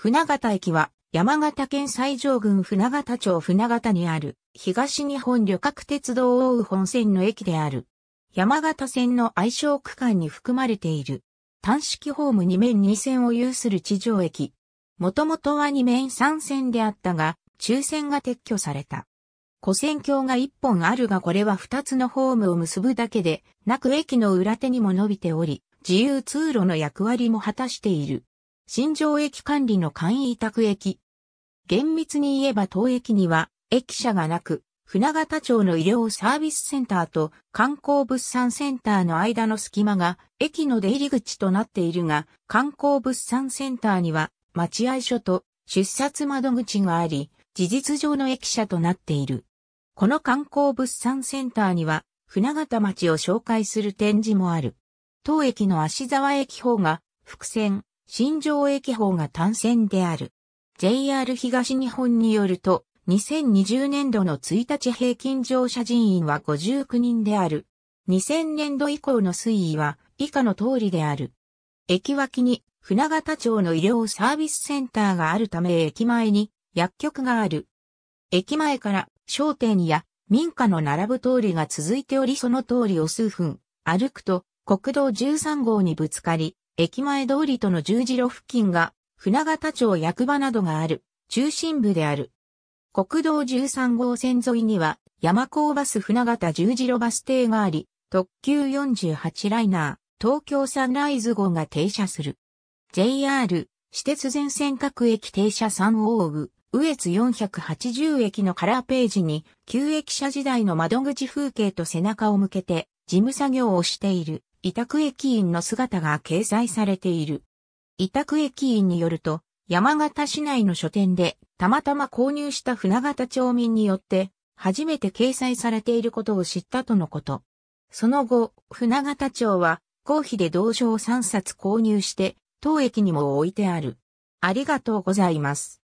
船形駅は山形県西条郡船形町船形にある東日本旅客鉄道を追う本線の駅である。山形線の愛称区間に含まれている。単式ホーム2面2線を有する地上駅。もともとは2面3線であったが、中線が撤去された。古線橋が1本あるがこれは2つのホームを結ぶだけで、なく駅の裏手にも伸びており、自由通路の役割も果たしている。新庄駅管理の簡易委託駅。厳密に言えば当駅には駅舎がなく、船形町の医療サービスセンターと観光物産センターの間の隙間が駅の出入り口となっているが、観光物産センターには待合所と出札窓口があり、事実上の駅舎となっている。この観光物産センターには船形町を紹介する展示もある。当駅の足沢駅方が伏線、新庄駅法が単線である。JR 東日本によると、2020年度の1日平均乗車人員は59人である。2000年度以降の推移は以下の通りである。駅脇に船形町の医療サービスセンターがあるため駅前に薬局がある。駅前から商店や民家の並ぶ通りが続いておりその通りを数分歩くと国道13号にぶつかり駅前通りとの十字路付近が、船形町役場などがある、中心部である。国道13号線沿いには、山高バス船形十字路バス停があり、特急48ライナー、東京サンライズ号が停車する。JR、私鉄全線各駅停車3往部、上越480駅のカラーページに、旧駅舎時代の窓口風景と背中を向けて、事務作業をしている。委託駅員の姿が掲載されている。委託駅員によると、山形市内の書店でたまたま購入した船形町民によって初めて掲載されていることを知ったとのこと。その後、船形町は公費で同書を3冊購入して当駅にも置いてある。ありがとうございます。